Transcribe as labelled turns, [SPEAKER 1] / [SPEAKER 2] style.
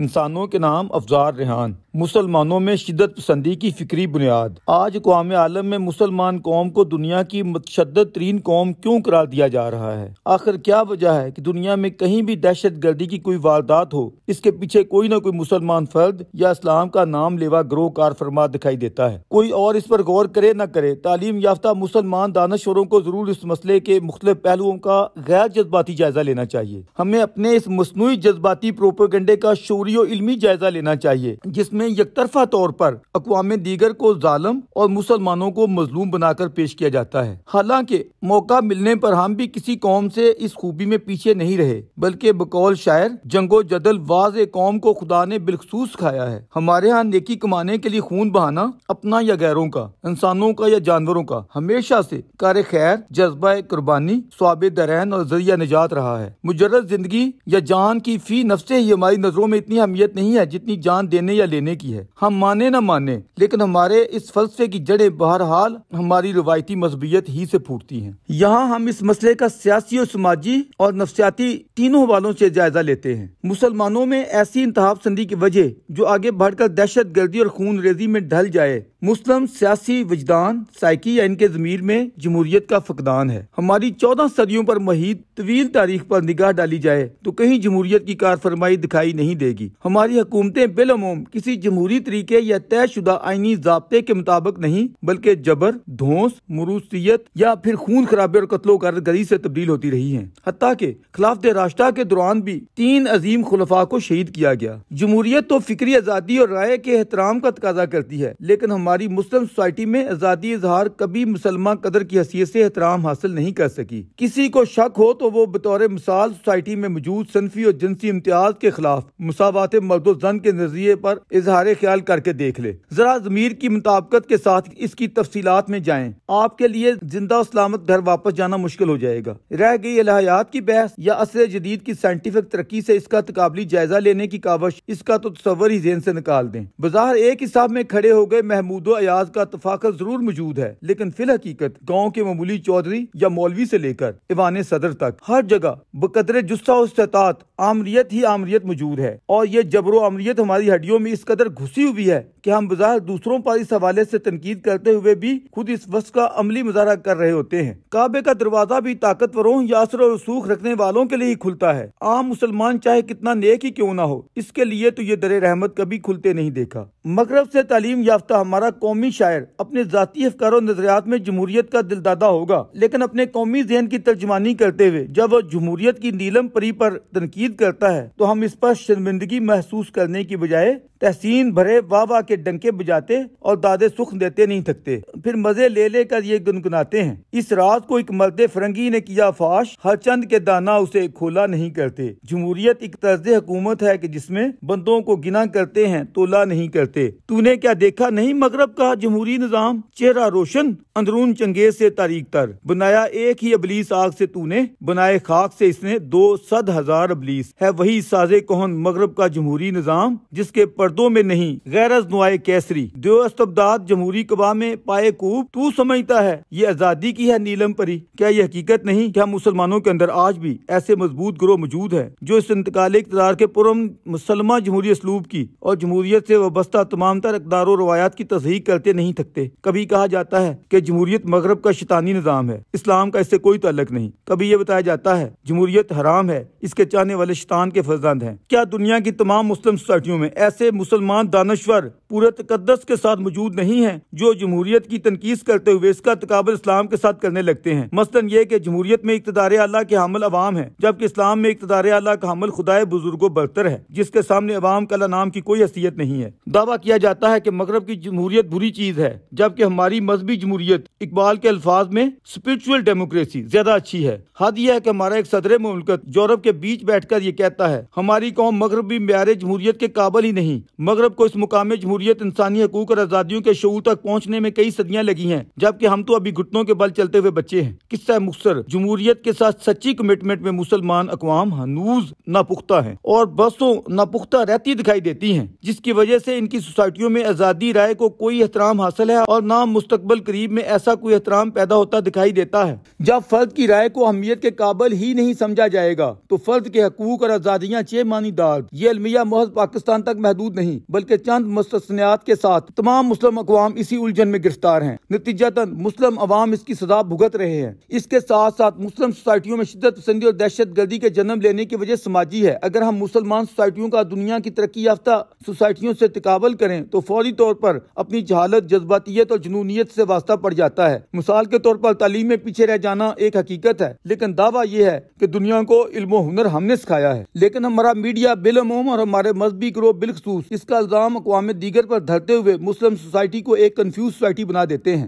[SPEAKER 1] इंसानों के नाम अफजार रेहान मुसलमानों में शिदत पसंदी की फिक्री बुनियाद आज कौम आलम में मुसलमान कौम को दुनिया की मतशद तरीन कौम क्यों करार दिया जा रहा है आखिर क्या वजह है कि दुनिया में कहीं भी दहशत गर्दी की कोई वारदात हो इसके पीछे कोई ना कोई मुसलमान फर्द या इस्लाम का नाम लेवा ग्रोह कार फरमा दिखाई देता है कोई और इस पर गौर करे न करे तालीम याफ्ता मुसलमान दानश्वरों को जरूर इस मसले के मुख्त पहलुओं का गैर जज्बाती जायजा लेना चाहिए हमें अपने इस मसनू जज्बाती प्रोपोगंडे का शोरी जमहूरियो इलमी जायजा लेना चाहिए जिसमे एक तरफा तौर पर अकवाम दीगर को जालम और मुसलमानों को मजलूम बनाकर पेश किया जाता है हालांकि मौका मिलने पर हम भी किसी कौम से इस खूबी में पीछे नहीं रहे बल्कि बकौल शायर जंगो जदल वाज कौम को खुदा ने बिलखसूस खाया है हमारे यहाँ नेकी कमाने के लिए खून बहाना अपना या गैरों का इंसानों का या जानवरों का हमेशा से कार खैर जज्बा कुर्बानी स्वाब दरैन और जरिया निजात रहा है मुजरद जिंदगी या जान की फी नफ्से ही हमारी नजरों में इतनी अहमियत नहीं है जितनी जान देने या लेने की है हम माने न माने लेकिन हमारे इस फलसफे की जड़ें बहरहाल हमारी रिवायती मजहबियत ही से फूटती हैं यहाँ हम इस मसले का सियासी और समाजी और नफसियाती तीनों हवालों से जायजा लेते हैं मुसलमानों में ऐसी इंतहा पसंदी की वजह जो आगे बढ़कर दहशत गर्दी और खून रेजी में ढल जाए मुस्लिम सियासी वजदान साइकी या इनके जमीर में जमहूरियत का फकदान है हमारी चौदह सदियों पर महीद तवील तारीख पर निगाह डाली जाए तो कहीं जमहूरियत की कारफरमाई दिखाई नहीं देगी हमारी हुकूमतें बिलमूम किसी जमहूरी तरीके या तयशुदा आइनी जबते के मुताबिक नहीं बल्कि जबर धोस मरूसियत या फिर खून खराबे और कत्लो कारदगरी से तब्दील होती रही है हती के खिलाफ राष्ट्रा के दौरान भी तीन अजीम खुलफा को शहीद किया गया जमहूरियत तो फिक्री आज़ादी और राय के एहतराम का तकाजा करती है लेकिन हमारे हमारी मुस्लिम सोसाइटी में आज़ादी इजहार कभी मुसलमान कदर की हसीियत से एहतराम हासिल नहीं कर सकी किसी को शक हो तो वो बतौर मिसाल सोसाइटी में मौजूद सनफी और जिनसी इम्तियाज के खिलाफ मुसावत मर्द जन के नजरिए पर इजहार ख्याल करके देख ले जरा जमीर की मुताबकत के साथ इसकी तफसीत में जाए आपके लिए जिंदा सलामत घर वापस जाना मुश्किल हो जाएगा रह गई अलहयात की बहस या असर जदीद की साइंटिफिक तरक्की से इसका तकबली जायजा लेने की कावश इसका तो तस्वर ही जेन से निकाल दें बाजार एक हिसाब में खड़े हो गए महमूद दो अयाज का तफाकत जरूर मौजूद है लेकिन फिल हकीकत गाँव के मामूली चौधरी या मौलवी ऐसी लेकर इवान सदर तक हर जगह बकदरे जुस्सा उसतात आमरीत ही आमरीत मौजूद है और ये जबरो आमरीत हमारी हड्डियों में इस कदर घुसी हुई है की हम बाजार दूसरों पर इस हवाले ऐसी तनकीद करते हुए भी खुद इस वस का अमली मुजाह कर रहे होते हैं काबे का दरवाजा भी ताकतवरों या असर और सूख रखने वालों के लिए ही खुलता है आम मुसलमान चाहे कितना नेक ही क्यों ना हो इसके लिए तो ये दर रहमत कभी खुलते नहीं देखा मगरब से तालीम याफ्ता हमारा कौमी शायर अपने ज़ाती अफकार और नजरियात में जमहूरियत का दिलदादा होगा लेकिन अपने कौमी जहन की तर्जमानी करते हुए जब वह जमहूरियत की नीलम परी पर तनकीद करता है तो हम इस पर शर्मिंदगी महसूस करने की बजाय तहसीन भरे वाह वाह के डंके बजाते और दादे सुख देते नहीं थकते फिर मजे ले लेकर ये गुनगुनाते हैं इस रात को एक मर्द फरंगी ने किया फाश हर चंद के दाना उसे खोला नहीं करते जमहूरियत एक तर्ज हुकूमत है की जिसमे बंदों को गिना करते हैं तोला नहीं करते करते तूने क्या देखा नहीं मगरब का जमहूरी निज़ाम चेहरा रोशन अंदरून चंगेज से तारीख तर बनाया एक ही अबलीस आग से तूने बनाए खाक से इसने दो सद हजार अबलीस है वही साजे कोहन मगरब का जमहूरी निज़ाम जिसके पर्दों में नहीं गैरज नुआ कैसरी दो अस्तबदाद जमहूरी कबा में पाए कूब तू समझता है ये आज़ादी की है नीलम परी क्या ये हकीकत नहीं क्या मुसलमानों के अंदर आज भी ऐसे मजबूत ग्रोह मौजूद है जो इस इंतकाल इकतदार के पुरम मुसलमा जमहूरी इसलूब की और जमहूरियत से वस्ता तमाम तर रवायात की तस्दीक करते नहीं थकते कभी कहा जाता है की जमहूरियत मगरब का शैतानी निज़ाम है इस्लाम का इससे कोई तल्लक नहीं कभी ये बताया जाता है जमहूरियत हराम है इसके चाहने वाले शैतान के फर्जंद हैं क्या दुनिया की तमाम मुस्लिम सोसाइटियों में ऐसे मुसलमान दानश्वर पूरे तकदस के साथ मौजूद नहीं है जो जमहूरियत की तनकीस करते हुए इसका तकबल इस्लाम के साथ करने लगते हैं मसलन ये की जमहूरियत में इकतदार अल्लाह के हमल अवाम है जबकि इस्लाम में इकतदार अल्लाह का हमल खुदाए बुजुर्गो बरतर है जिसके सामने अवाम कला नाम की कोई हैसियत नहीं है दावा किया जाता है की मगरब की जमहूरियत बुरी चीज है जबकि हमारी मजहबी जमहूरियत जमहूरियत इकबाल के अल्फाज में स्पिरिचुअल डेमोक्रेसी ज्यादा अच्छी है हद यह है कि हमारा एक सदर मुमलकत यूरोप के बीच बैठ कर ये कहता है हमारी कौम मगरबी म्यारे जमहूरियत के काबल ही नहीं मगरब को इस मुकाम जमहूरियत इंसानी हकूक और आजादियों के शूर तक पहुँचने में कई सदियाँ लगी है जबकि हम तो अभी घुटनों के बल चलते हुए बच्चे हैं किस्सा मुख्तर जमहूरियत के साथ सच्ची कमिटमेंट में मुसलमान अकवाम हनूज नापुख्ता है और बसों नापुख्ता रहती दिखाई देती है जिसकी वजह ऐसी इनकी सोसाइटियों में आजादी राय को कोई एहतराम हासिल है और नाम मुस्तबल करीब में में ऐसा कोई एहतराम पैदा होता दिखाई देता है जब फर्द की राय को अहमियत के काबल ही नहीं समझा जाएगा तो फर्द के हकूक और आजादियाँ चे मानी ये अलमिया महज पाकिस्तान तक महदूद नहीं बल्कि चंद मुस्तनियात के साथ तमाम मुस्लिम अकवाम इसी उलझन में गिरफ्तार हैं नतीजतन मुस्लिम अवाम इसकी सजा भुगत रहे हैं इसके साथ साथ मुस्लिम सोसाइटियों में शिदत पसंदी और दहशत गर्दी के जन्म लेने की वजह समाजी है अगर हम मुसलमान सोसाइटियों का दुनिया की तरक्की याफ्ता सोसाइटियों से तकबल करें तो फौरी तौर पर अपनी जहालत जज्बातियत और जुनूनीत से वास्ता पड़ जाता है मिसाल के तौर पर तालीम में पीछे रह जाना एक हकीकत है लेकिन दावा यह है की दुनिया को इल्म हुनर हमने सिखाया है लेकिन हमारा मीडिया बिलमोम और हमारे मजहबी ग्रोह बिलखसूस इसका इल्जाम अकवाम दीगर पर धरते हुए मुस्लिम सोसाइटी को एक कन्फ्यूज सोसाइटी बना देते हैं